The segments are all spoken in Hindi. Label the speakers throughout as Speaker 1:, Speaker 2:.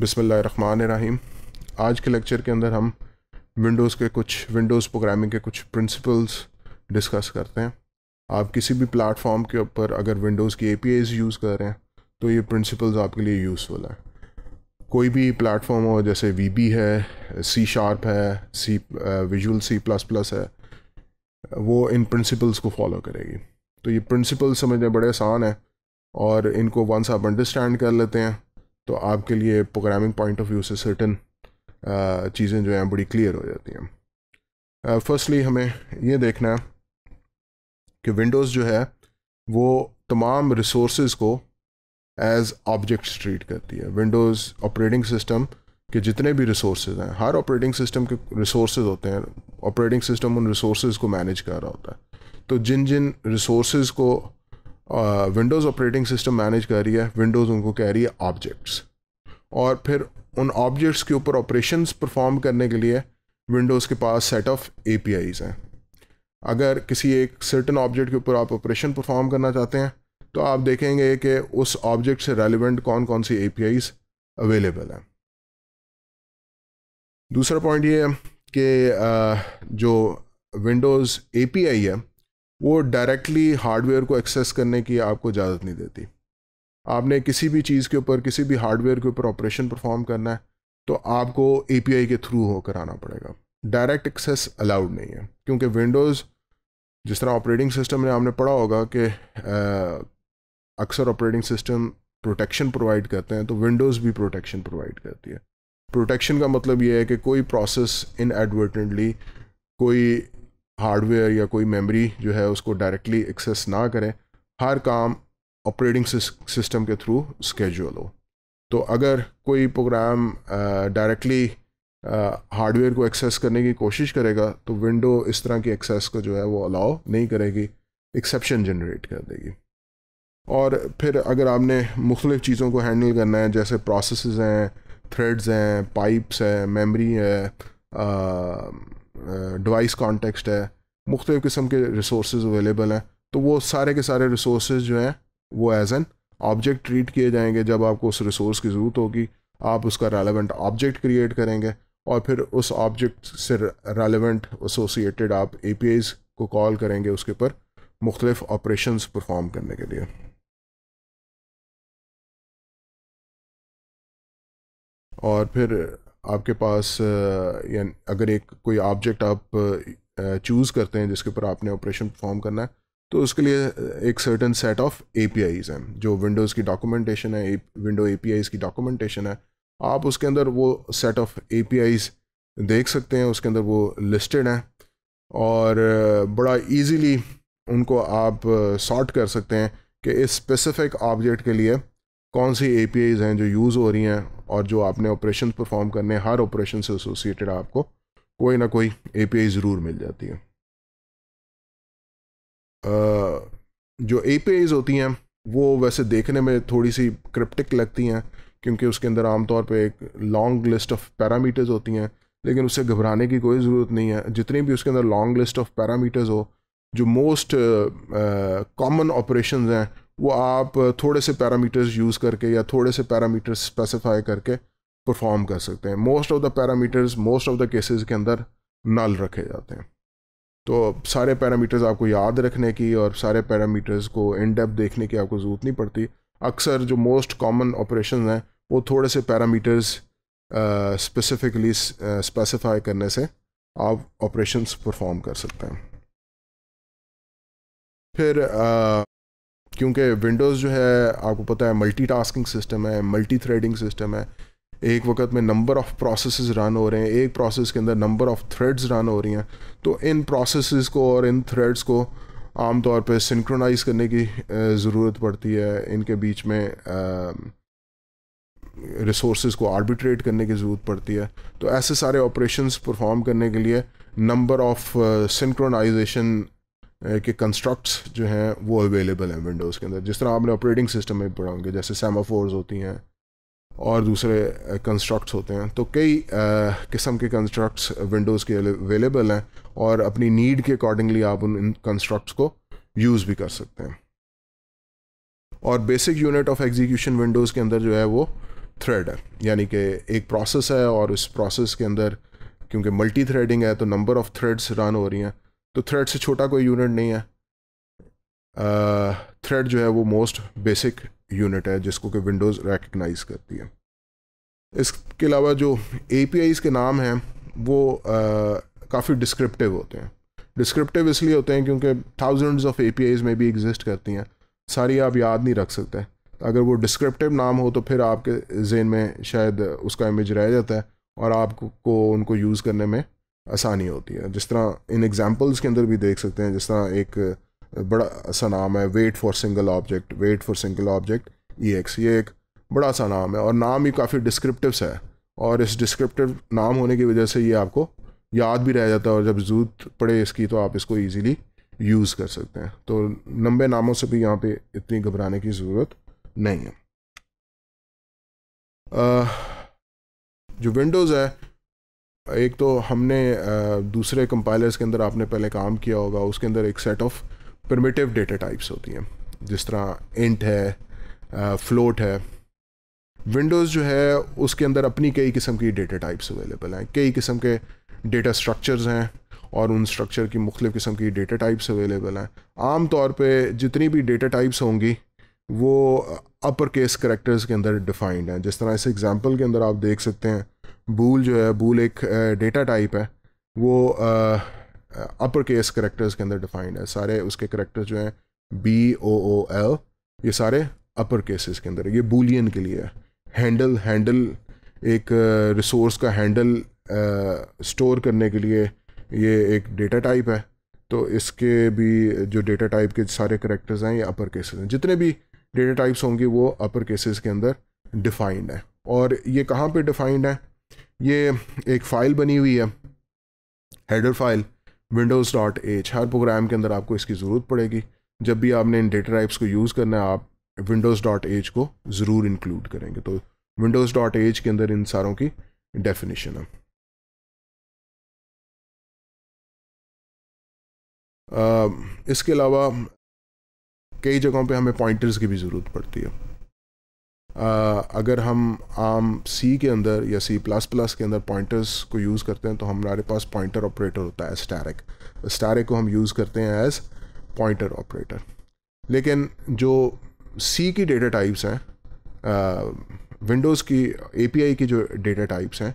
Speaker 1: रहीम आज के लेक्चर के अंदर हम विंडोज़ के कुछ विंडोज़ प्रोग्रामिंग के कुछ प्रिंसिपल्स डिस्कस करते हैं आप किसी भी प्लेटफॉर्म के ऊपर अगर विंडोज़ की ए यूज़ कर रहे हैं तो ये प्रिंसिपल्स आपके लिए यूज़फुल हैं कोई भी प्लेटफॉर्म हो जैसे वी है सी शार्प है C visual C plus plus है वो इन प्रिंसिपल्स को फॉलो करेगी तो ये प्रिंसिपल्स समझने बड़े आसान हैं और इनको वंस आप अंडरस्टैंड कर लेते हैं तो आपके लिए प्रोग्रामिंग पॉइंट ऑफ व्यू से सर्टन uh, चीज़ें जो हैं बड़ी क्लियर हो जाती हैं फर्स्टली uh, हमें ये देखना है कि विंडोज़ जो है वो तमाम रिसोर्स को एज ऑब्जेक्ट ट्रीट करती है विंडोज़ ऑपरेटिंग सिस्टम के जितने भी रिसोर्स हैं हर ऑपरेटिंग सिस्टम के रिसोर्स होते हैं ऑपरेटिंग सिस्टम उन रिसोर्स को मैनेज कर रहा होता है तो जिन जिन रिसोर्स को विंडोज़ ऑपरेटिंग सिस्टम मैनेज कर रही है विंडोज़ उनको कह रही है ऑब्जेक्ट्स और फिर उन ऑब्जेक्ट्स के ऊपर ऑपरेशंस परफॉर्म करने के लिए विंडोज़ के पास सेट ऑफ ए हैं अगर किसी एक सर्टन ऑब्जेक्ट के ऊपर आप ऑपरेशन परफॉर्म करना चाहते हैं तो आप देखेंगे कि उस ऑब्जेक्ट से रेलिवेंट कौन कौन सी ए अवेलेबल हैं दूसरा पॉइंट ये है कि जो विंडोज़ ए है वो डायरेक्टली हार्डवेयर को एक्सेस करने की आपको इजाज़त नहीं देती आपने किसी भी चीज़ के ऊपर किसी भी हार्डवेयर के ऊपर ऑपरेशन परफॉर्म करना है तो आपको ए के थ्रू होकर आना पड़ेगा डायरेक्ट एक्सेस अलाउड नहीं है क्योंकि विंडोज़ जिस तरह ऑपरेटिंग सिस्टम ने आपने पढ़ा होगा कि अक्सर ऑपरेटिंग सिस्टम प्रोटेक्शन प्रोवाइड करते हैं तो विंडोज़ भी प्रोटेक्शन प्रोवाइड करती है प्रोटेक्शन का मतलब ये है कि कोई प्रोसेस इन कोई हार्डवेयर या कोई मेमोरी जो है उसको डायरेक्टली एक्सेस ना करें हर काम ऑपरेटिंग सिस्टम के थ्रू स्केड्यूल हो तो अगर कोई प्रोग्राम डायरेक्टली हार्डवेयर को एक्सेस करने की कोशिश करेगा तो विंडो इस तरह की एक्सेस को जो है वो अलाउ नहीं करेगी एक्सेप्शन जनरेट कर देगी और फिर अगर आपने मुख्तलिफ़ चीज़ों को हैंडल करना है जैसे प्रोसेस हैं थ्रेड्स हैं पाइप्स हैं मेमरी है डिवाइस कॉन्टेक्स्ट है मुख्तलिफ़ किस्म के रिसोर्स अवेलेबल हैं तो वो सारे के सारे रिसोर्स जो हैं वो एज एन ऑब्जेक्ट ट्रीट किए जाएंगे जब आपको उस रिसोर्स की ज़रूरत होगी आप उसका रेलिवेंट ऑब्जेक्ट क्रिएट करेंगे और फिर उस ऑब्जेक्ट से रेलिवेंट एसोसिएटेड आप ए को कॉल करेंगे उसके ऊपर मुख्तलिफ ऑपरेशन परफॉर्म करने के लिए और फिर आपके पास यानी अगर एक कोई ऑब्जेक्ट आप चूज़ करते हैं जिसके ऊपर आपने ऑपरेशन परफॉर्म करना है तो उसके लिए एक सर्टन सेट ऑफ ए हैं जो विंडोज़ की डॉक्यूमेंटेशन है विंडो ए की डॉक्यूमेंटेशन है आप उसके अंदर वो सेट ऑफ ए देख सकते हैं उसके अंदर वो लिस्टेड हैं और बड़ा इजीली उनको आप सॉर्ट कर सकते हैं कि इस स्पेसिफिक ऑब्जेक्ट के लिए कौन सी ए हैं जो यूज़ हो रही हैं और जो आपने ऑपरेशन परफॉर्म करने हर ऑपरेशन से एसोसिएटेड आपको कोई ना कोई ए ज़रूर मिल जाती है जो ए होती हैं वो वैसे देखने में थोड़ी सी क्रिप्टिक लगती हैं क्योंकि उसके अंदर आमतौर पे एक लॉन्ग लिस्ट ऑफ पैरामीटर्स होती हैं लेकिन उससे घबराने की कोई ज़रूरत नहीं है जितनी भी उसके अंदर लॉन्ग लिस्ट ऑफ पैरामीटर्स हो जो मोस्ट कॉमन ऑपरेशंस हैं वो आप थोड़े से पैरामीटर्स यूज़ करके या थोड़े से पैरामीटर्स स्पेसिफाई करके परफॉर्म कर सकते हैं most of the parameters most of the cases के अंदर नल रखे जाते हैं तो सारे पैरामीटर्स आपको याद रखने की और सारे पैरामीटर्स को इन डेप्थ देखने की आपको ज़रूरत नहीं पड़ती अक्सर जो मोस्ट कॉमन ऑपरेशन हैं वो थोड़े से पैरामीटर्स स्पेसिफिकली स्पेसिफाई करने से आप ऑपरेशंस परफॉर्म कर सकते हैं फिर uh, क्योंकि विंडोज़ जो है आपको पता है मल्टी टास्किंग सिस्टम है मल्टी थ्रेडिंग सिस्टम है एक वक्त में नंबर ऑफ़ प्रोसेस रन हो रहे हैं एक प्रोसेस के अंदर नंबर ऑफ़ थ्रेड्स रन हो रही हैं तो इन प्रोसेस को और इन थ्रेड्स को आमतौर पर सिंक्रोनाइज करने की ज़रूरत पड़ती है इनके बीच में रिसोर्स को आर्बिट्रेट करने की ज़रूरत पड़ती है तो ऐसे सारे ऑपरेशन परफॉर्म करने के लिए नंबर ऑफ़ सिंक्रोनाइजेशन के कंस्ट्रक्ट्स जो हैं वो अवेलेबल हैं विंडोज़ के अंदर जिस तरह आपने ऑपरेटिंग सिस्टम में पढ़ा होंगे जैसे सेमाफोर्स होती हैं और दूसरे कंस्ट्रक्ट्स uh, होते हैं तो कई uh, किस्म के कंस्ट्रक्ट्स विंडोज़ के अवेलेबल हैं और अपनी नीड के अकॉर्डिंगली आप उन कंस्ट्रक्ट्स को यूज़ भी कर सकते हैं और basic unit of execution Windows के अंदर जो है वो थ्रेड है यानी कि एक प्रोसेस है और उस प्रोसेस के अंदर क्योंकि मल्टी थ्रेडिंग है तो नंबर ऑफ़ थ्रेड्स रन हो रही हैं तो थ्रेड से छोटा कोई यूनिट नहीं है थ्रेड uh, जो है वो मोस्ट बेसिक यूनिट है जिसको कि विंडोज़ रेकग्नाइज करती है इसके अलावा जो ए के नाम हैं वो uh, काफ़ी डिस्क्रिप्टिव होते हैं डिस्क्रिप्टिव इसलिए होते हैं क्योंकि थाउजेंड्स ऑफ ए में भी एग्जिस्ट करती हैं सारी आप याद नहीं रख सकते अगर वो डिस्क्रिप्टिव नाम हो तो फिर आपके जेन में शायद उसका इमेज रह जाता है और आपको उनको यूज़ करने में आसानी होती है जिस तरह इन एग्जाम्पल्स के अंदर भी देख सकते हैं जिस तरह एक बड़ा सा नाम है wait for single object wait for single object E X ये एक बड़ा सा नाम है और नाम ही काफ़ी डिस्क्रिप्टिव है और इस डिस्क्रिप्टिव नाम होने की वजह से ये आपको याद भी रह जाता है और जब जरूरत पड़े इसकी तो आप इसको ईजीली यूज़ कर सकते हैं तो लंबे नामों से भी यहाँ पे इतनी घबराने की ज़रूरत नहीं है आ, जो विंडोज़ है एक तो हमने दूसरे कंपाइलर्स के अंदर आपने पहले काम किया होगा उसके अंदर एक set of primitive data types होती हैं जिस तरह इंट है फ्लोट है विंडोज़ जो है उसके अंदर अपनी कई किस्म की डेटा टाइप्स अवेलेबल हैं कई किस्म के डेटा स्ट्रक्चर्स हैं और उन स्ट्रक्चर की मुख्तु किस्म की डेटा टाइप्स अवेलेबल हैं आम तौर पर जितनी भी डेटा टाइप्स होंगी वो अपर केस करेक्टर्स के अंदर डिफाइंड हैं जिस तरह इस एग्ज़ाम्पल के अंदर आप देख सकते हैं बूल जो है बूल एक डेटा टाइप है वो अपर केस करेक्टर्स के अंदर डिफाइंड है सारे उसके करेक्टर्स जो हैं बी ओ ओ एल ये सारे अपर केसेस के अंदर ये बूलियन के लिए है हैंडल हैंडल एक रिसोर्स का हैंडल स्टोर करने के लिए ये एक डेटा टाइप है तो इसके भी जो डेटा टाइप के सारे करेक्टर्स हैं ये अपर केसेस हैं जितने भी डेटा टाइप्स होंगे वो अपर केसेस के अंदर डिफाइंड है और ये कहाँ पे डिफाइंड है ये एक फ़ाइल बनी हुई है header file Windows dot H हर प्रोग्राम के अंदर आपको इसकी ज़रूरत पड़ेगी जब भी आपने इन डेटा टाइप्स को यूज़ करना है आप विंडोज़ डॉट एच को ज़रूर इंक्लूड करेंगे तो विंडोज़ डॉट एच के अंदर इन सारों की डेफिनेशन है इसके अलावा कई जगहों पे हमें पॉइंटर्स की भी ज़रूरत पड़ती है अगर हम आम सी के अंदर या सी प्लस प्लस के अंदर पॉइंटर्स को यूज़ करते हैं तो हमारे पास पॉइंटर ऑपरेटर होता है स्टारिक स्टारिक को हम यूज़ करते हैं एज पॉइंटर ऑपरेटर लेकिन जो सी की डेटा टाइप्स हैं विंडोज़ की एपीआई की जो डेटा टाइप्स हैं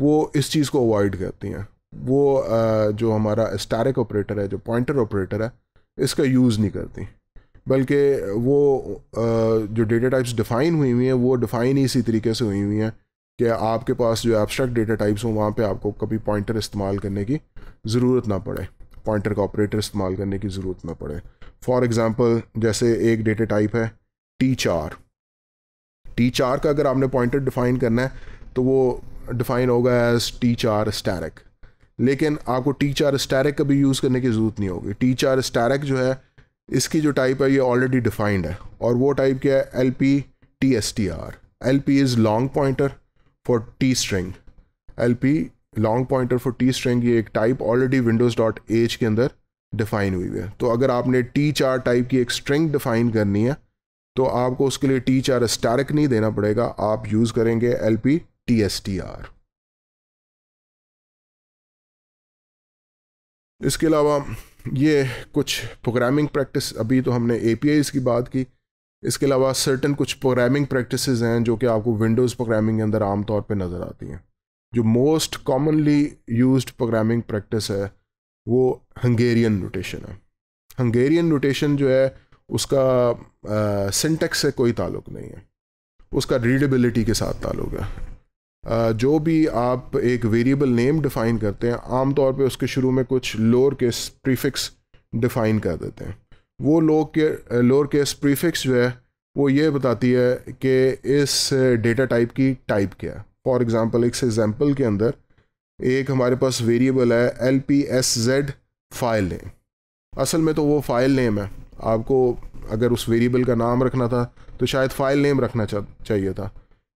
Speaker 1: वो इस चीज़ को अवॉइड करती हैं वो आ, जो हमारा स्टारिक ऑपरेटर है जो पॉइंटर ऑपरेटर है इसका यूज़ नहीं करती बल्कि वो जो डेटा टाइप्स डिफ़ाइन हुई हुई हैं वो डिफ़ाइन ही इसी तरीके से हुई हुई हैं कि आपके पास जो एब्स्ट्रैक्ट डेटा टाइप्स हों वहाँ पे आपको कभी पॉइंटर इस्तेमाल करने की ज़रूरत ना पड़े पॉइंटर का ऑपरेटर इस्तेमाल करने की ज़रूरत ना पड़े फॉर एग्ज़ाम्पल जैसे एक डेटा टाइप है टी चार टी चार का अगर आपने पॉइंटर डिफ़ाइन करना है तो वो डिफ़ाइन होगा एज टी चार स्टैरिक लेकिन आपको टी चार स्टैरिक का भी यूज़ करने की ज़रूरत नहीं होगी टी चार स्टैरिक जो है इसकी जो टाइप है ये ऑलरेडी डिफाइंड है और वो टाइप क्या है L P T S T R L P is long pointer for T string L P long pointer for T string ये एक type already Windows dot H के अंदर डिफाइन हुई है तो अगर आपने टी चार टाइप की एक स्ट्रिंग डिफाइन करनी है तो आपको उसके लिए टी चार स्टारक नहीं देना पड़ेगा आप यूज़ करेंगे L P T S T R इसके अलावा ये कुछ प्रोग्रामिंग प्रैक्टिस अभी तो हमने ए की बात की इसके अलावा सर्टन कुछ प्रोग्रामिंग प्रैक्टिस हैं जो कि आपको विंडोज़ प्रोग्रामिंग के अंदर आमतौर पर नज़र आती हैं जो most commonly use programming practice है वो हंगेरियन नोटेशन है हंगेरियन नोटेशन जो है उसका सिंटेक्स से कोई ताल्लुक नहीं है उसका रीडेबिलिटी के साथ ताल्लुक है जो भी आप एक वेरिएबल नेम डिफ़ाइन करते हैं आमतौर पे उसके शुरू में कुछ लोअर केस प्रीफिक्स डिफ़ाइन कर देते हैं वो लोअर के लोअर केस प्रीफिक्स जो है वो ये बताती है कि इस डेटा टाइप की टाइप क्या है फॉर एग्ज़ाम्पल एक एग्जांपल के अंदर एक हमारे पास वेरिएबल है L P S Z file name असल में तो वो फ़ाइल नेम है आपको अगर उस वेरिएबल का नाम रखना था तो शायद फ़ाइल नेम रखना चाहिए था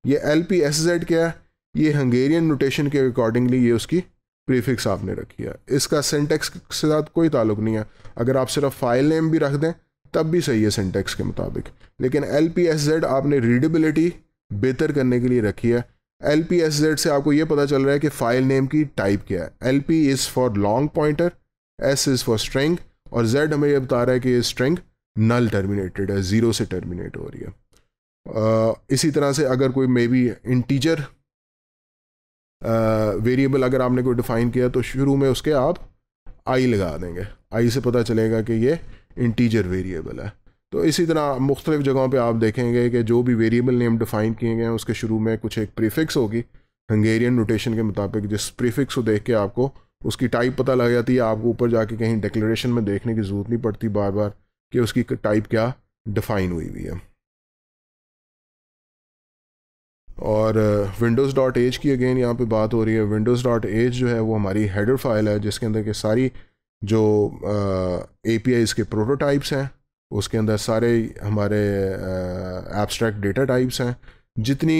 Speaker 1: ये एल पी एस जेड क्या है ये हंगेरियन नोटेशन के अकॉर्डिंगली ये उसकी प्रीफिक्स आपने रखी है इसका सिंटेक्स के साथ कोई ताल्लुक नहीं है अगर आप सिर्फ फाइल नेम भी रख दें तब भी सही है सिंटेक्स के मुताबिक लेकिन एल पी एस जेड आपने रीडेबिलिटी बेहतर करने के लिए रखी है एल पी एस जेड से आपको ये पता चल रहा है कि फाइल नेम की टाइप क्या है L P is for long pointer S is for string और जेड हमें ये बता रहा है कि ये स्ट्रेंग नल टर्मिनेटेड है ज़ीरो से टर्मिनेट हो रही है आ, इसी तरह से अगर कोई मे बी इंटीजर वेरिएबल अगर आपने कोई डिफाइन किया तो शुरू में उसके आप आई लगा देंगे आई से पता चलेगा कि ये इंटीजर वेरिएबल है तो इसी तरह मुख्तलिफ जगहों पे आप देखेंगे कि जो भी वेरिएबल नेम डिफ़ाइन किए गए हैं उसके शुरू में कुछ एक प्रीफिक्स होगी हंगेरियन नोटेशन के मुताबिक जिस प्रीफिक्स को देख के आपको उसकी टाइप पता लग जाती है आपको ऊपर जाके कहीं डिक्लेरेशन में देखने की ज़रूरत नहीं पड़ती बार बार कि उसकी टाइप क्या डिफ़ाइन हुई हुई है और विंडोज़ डॉट एज की अगेन यहाँ पे बात हो रही है विंडोज़ डॉट एज जो है वो हमारी हेडर फाइल है जिसके अंदर के सारी जो ए पी आई के प्रोटोटाइप्स हैं उसके अंदर सारे हमारे एब्स्ट्रैक्ट डेटा टाइप्स हैं जितनी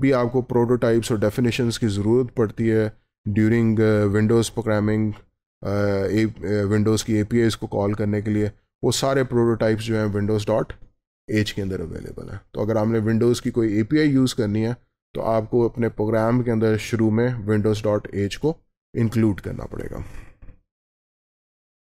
Speaker 1: भी आपको प्रोटोटाइप्स और डेफिनेशंस की ज़रूरत पड़ती है ड्यूरिंग विंडोज़ प्रोग्रामिंग विंडोज़ की ए पी आई को कॉल करने के लिए वो सारे प्रोटोटाइप्स जो हैं विंडोज़ डॉट एज के अंदर अवेलेबल है तो अगर आपने विंडोज़ की कोई ए यूज़ करनी है तो आपको अपने प्रोग्राम के अंदर शुरू में विंडोज़ डॉट एज को इंक्लूड करना पड़ेगा